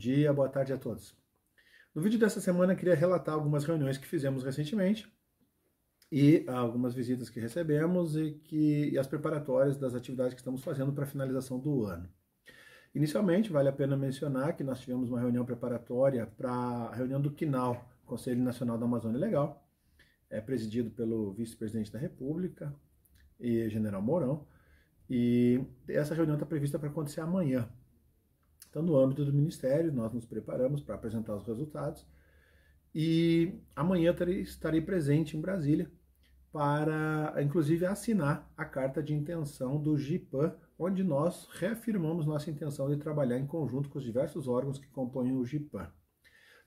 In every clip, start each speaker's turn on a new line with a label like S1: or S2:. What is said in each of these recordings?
S1: dia, boa tarde a todos. No vídeo dessa semana, queria relatar algumas reuniões que fizemos recentemente e ah, algumas visitas que recebemos e, que, e as preparatórias das atividades que estamos fazendo para a finalização do ano. Inicialmente, vale a pena mencionar que nós tivemos uma reunião preparatória para a reunião do CNAL, Conselho Nacional da Amazônia Legal, é presidido pelo vice-presidente da República e general Mourão, e essa reunião está prevista para acontecer amanhã, então, no âmbito do Ministério, nós nos preparamos para apresentar os resultados e amanhã terei, estarei presente em Brasília para, inclusive, assinar a carta de intenção do GIPAN, onde nós reafirmamos nossa intenção de trabalhar em conjunto com os diversos órgãos que compõem o GIPAN.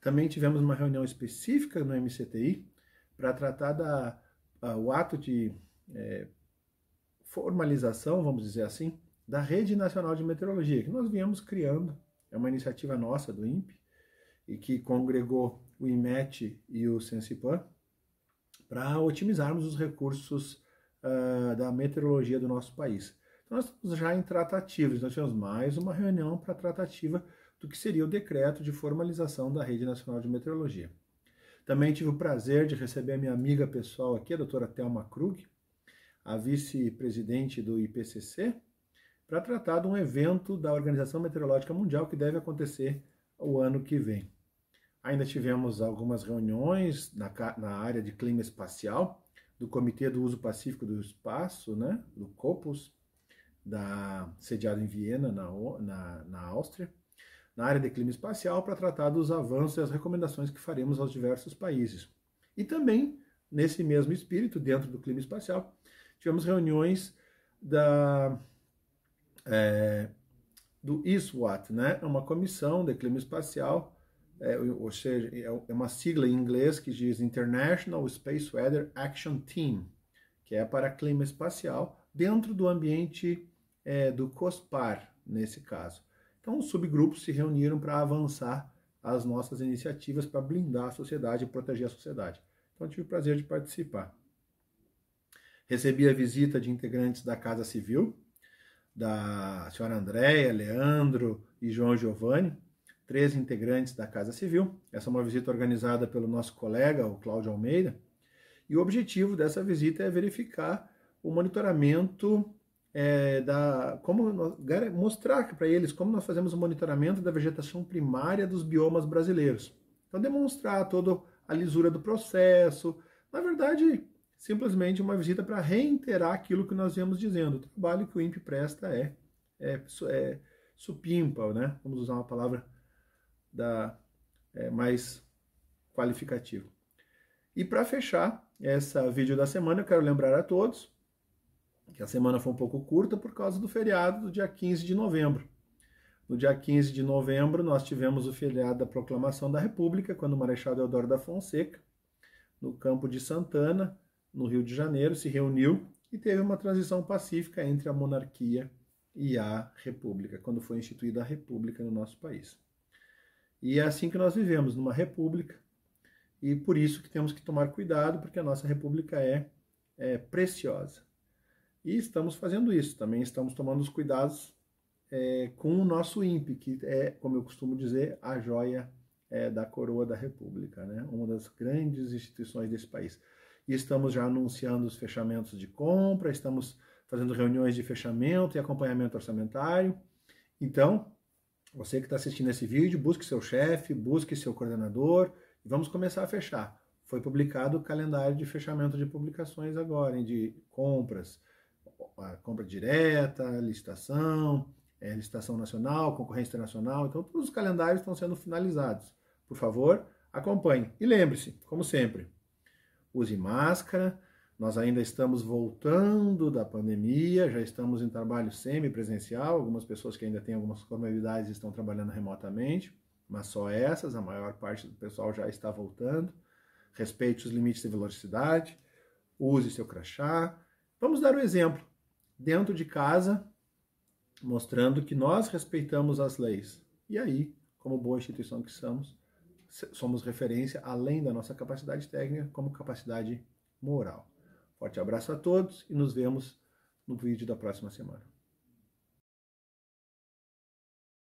S1: Também tivemos uma reunião específica no MCTI para tratar da, a, o ato de é, formalização, vamos dizer assim, da Rede Nacional de Meteorologia, que nós viemos criando, é uma iniciativa nossa do INPE, e que congregou o IMET e o Sensipan para otimizarmos os recursos uh, da meteorologia do nosso país. Então, nós estamos já em tratativas, nós tivemos mais uma reunião para tratativa do que seria o decreto de formalização da Rede Nacional de Meteorologia. Também tive o prazer de receber a minha amiga pessoal aqui, a doutora Thelma Krug, a vice-presidente do IPCC, para tratar de um evento da Organização Meteorológica Mundial que deve acontecer o ano que vem. Ainda tivemos algumas reuniões na, na área de clima espacial, do Comitê do Uso Pacífico do Espaço, né, do COPUS, da, sediado em Viena, na, na, na Áustria, na área de clima espacial, para tratar dos avanços e as recomendações que faremos aos diversos países. E também, nesse mesmo espírito, dentro do clima espacial, tivemos reuniões da é, do ISWAT, né? É uma comissão de clima espacial, é, ou seja, é, é uma sigla em inglês que diz International Space Weather Action Team, que é para clima espacial dentro do ambiente é, do COSPAR, nesse caso. Então, os subgrupos se reuniram para avançar as nossas iniciativas para blindar a sociedade e proteger a sociedade. Então, tive o prazer de participar. Recebi a visita de integrantes da Casa Civil, da senhora Andréia, Leandro e João Giovanni, três integrantes da Casa Civil. Essa é uma visita organizada pelo nosso colega, o Cláudio Almeida, e o objetivo dessa visita é verificar o monitoramento é, da como nós, mostrar para eles como nós fazemos o monitoramento da vegetação primária dos biomas brasileiros. Então demonstrar toda a lisura do processo, na verdade simplesmente uma visita para reiterar aquilo que nós viemos dizendo. O trabalho que o INPE presta é, é, é supimpa, né? vamos usar uma palavra da, é, mais qualificativa. E para fechar essa vídeo da semana, eu quero lembrar a todos que a semana foi um pouco curta por causa do feriado do dia 15 de novembro. No dia 15 de novembro, nós tivemos o feriado da Proclamação da República, quando o Marechal Deodoro da Fonseca, no campo de Santana, no Rio de Janeiro, se reuniu e teve uma transição pacífica entre a monarquia e a república, quando foi instituída a república no nosso país. E é assim que nós vivemos, numa república, e por isso que temos que tomar cuidado, porque a nossa república é, é preciosa. E estamos fazendo isso, também estamos tomando os cuidados é, com o nosso INPE, que é, como eu costumo dizer, a joia é, da coroa da república, né? uma das grandes instituições desse país e estamos já anunciando os fechamentos de compra, estamos fazendo reuniões de fechamento e acompanhamento orçamentário. Então, você que está assistindo esse vídeo, busque seu chefe, busque seu coordenador e vamos começar a fechar. Foi publicado o calendário de fechamento de publicações agora, hein, de compras, compra direta, licitação, é, licitação nacional, concorrência internacional. Então, todos os calendários estão sendo finalizados. Por favor, acompanhe. E lembre-se, como sempre, use máscara. Nós ainda estamos voltando da pandemia, já estamos em trabalho semipresencial. Algumas pessoas que ainda têm algumas comorbidades estão trabalhando remotamente, mas só essas, a maior parte do pessoal já está voltando. Respeite os limites de velocidade, use seu crachá. Vamos dar um exemplo. Dentro de casa, mostrando que nós respeitamos as leis. E aí, como boa instituição que somos, somos referência, além da nossa capacidade técnica, como capacidade moral. Forte abraço a todos e nos vemos no vídeo da próxima semana.